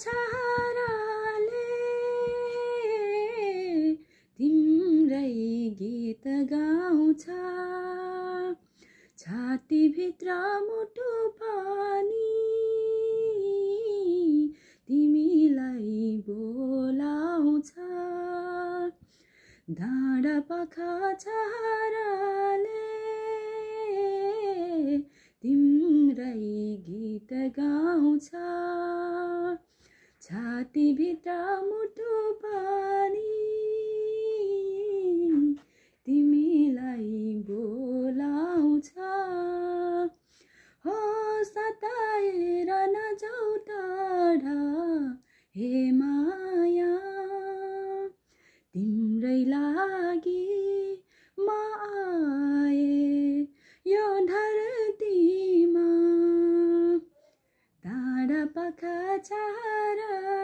छाराले तिम्रै गीत गाउँछ छातीभित्र मुटु पानी तिमीलाई बोलाउँछ डाँडा पाखा छाराले तिम्रै गीत गाउँछ छातीभित्र मुठो पानी तिमीलाई बोलाउँछ हो सताएर नजाउ टाढा हे माया तिम्रै लागि म आए यो धरतीमा टाढा पाखा चारा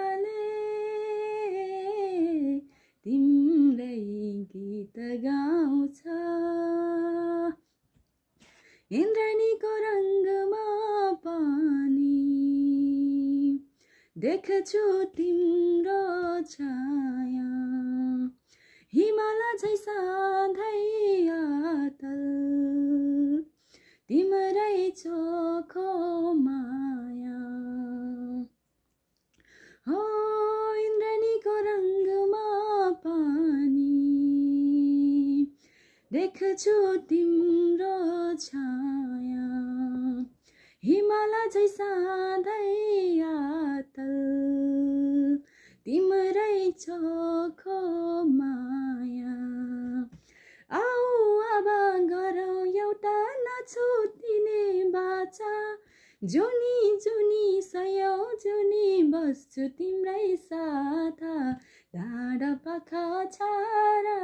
छ इन्द्रणीको रङ्गमा पानी देख्छु तिम्रो छाया हिमाल झैसा आतल देख्छु तिम्रो छाया हिमालय झै सधैँ तिम्रै चोखो माया आऊ अब गरौँ एउटा नछुतिने बाचा जुनी जुनी सयौ जुनी बस्छु तिम्रै साथ ढाड पाखा